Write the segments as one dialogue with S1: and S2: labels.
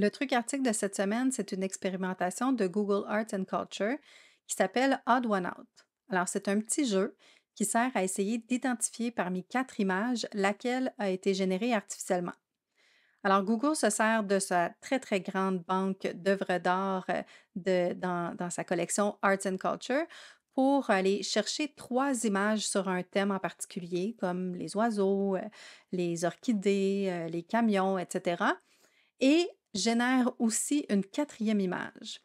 S1: Le truc article de cette semaine, c'est une expérimentation de Google Arts and Culture qui s'appelle Odd One Out. Alors, c'est un petit jeu qui sert à essayer d'identifier parmi quatre images laquelle a été générée artificiellement. Alors, Google se sert de sa très, très grande banque d'œuvres d'art euh, dans, dans sa collection Arts and Culture pour aller chercher trois images sur un thème en particulier, comme les oiseaux, euh, les orchidées, euh, les camions, etc. Et génère aussi une quatrième image.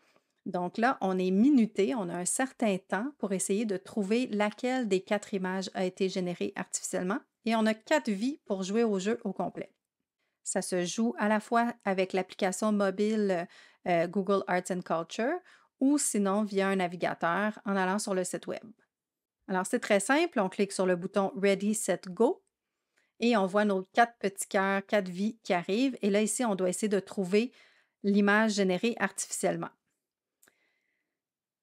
S1: Donc là, on est minuté, on a un certain temps pour essayer de trouver laquelle des quatre images a été générée artificiellement et on a quatre vies pour jouer au jeu au complet. Ça se joue à la fois avec l'application mobile euh, Google Arts and Culture ou sinon via un navigateur en allant sur le site Web. Alors, c'est très simple. On clique sur le bouton Ready, Set, Go et on voit nos quatre petits cœurs, quatre vies qui arrivent. Et là, ici, on doit essayer de trouver l'image générée artificiellement.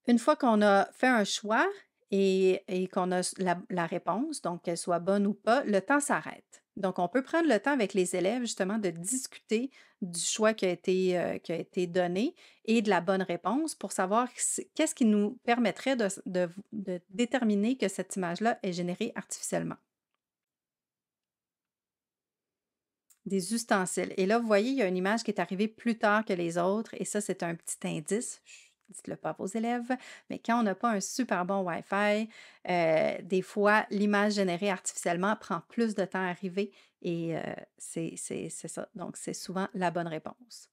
S1: Une fois qu'on a fait un choix et, qu'on a la, la réponse, donc qu'elle soit bonne ou pas, le temps s'arrête. Donc, on peut prendre le temps avec les élèves justement de discuter du choix qui a été, euh, donné et de la bonne réponse pour savoir qu'est-ce qui nous permettrait de, de déterminer que cette image-là est générée artificiellement. Des ustensiles. Et là, vous voyez, il y a une image qui est arrivée plus tard que les autres et ça, c'est un petit indice dites-le pas à vos élèves, mais quand on n'a pas un super bon Wi-Fi, euh, des fois, l'image générée artificiellement prend plus de temps à arriver et euh, c'est ça. Donc, c'est souvent la bonne réponse.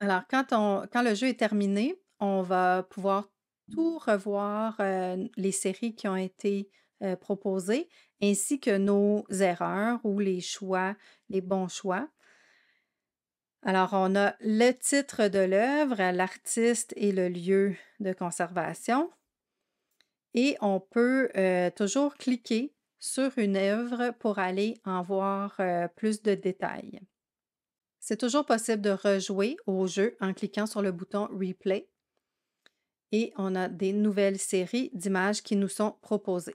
S1: Alors, quand, quand le jeu est terminé, on va pouvoir tout revoir, euh, les séries qui ont été proposées, ainsi que nos erreurs ou les choix, les bons choix. Alors, on a le titre de l'œuvre, l'artiste et le lieu de conservation. Et on peut euh, toujours cliquer sur une œuvre pour aller en voir euh, plus de détails. C'est toujours possible de rejouer au jeu en cliquant sur le bouton Replay. Et on a des nouvelles séries d'images qui nous sont proposées.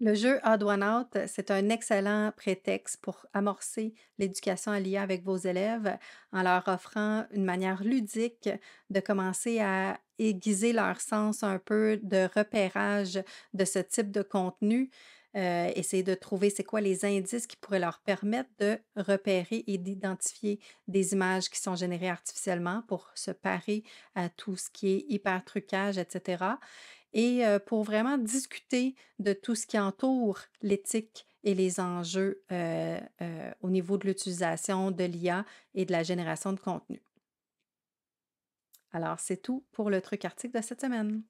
S1: Le jeu Odd One Out, euh, c'est un excellent prétexte pour amorcer l'éducation à l'IA avec vos élèves en leur offrant une manière ludique de commencer à aiguiser leur sens un peu de repérage de ce type de contenu. Euh, essayer de trouver c'est quoi les indices qui pourraient leur permettre de repérer et d'identifier des images qui sont générées artificiellement pour se parer à tout ce qui est hyper trucage, etc. Et euh, pour vraiment discuter de tout ce qui entoure l'éthique et les enjeux euh, au niveau de l'utilisation de l'IA et de la génération de contenu. Alors, c'est tout pour le truc article de cette semaine.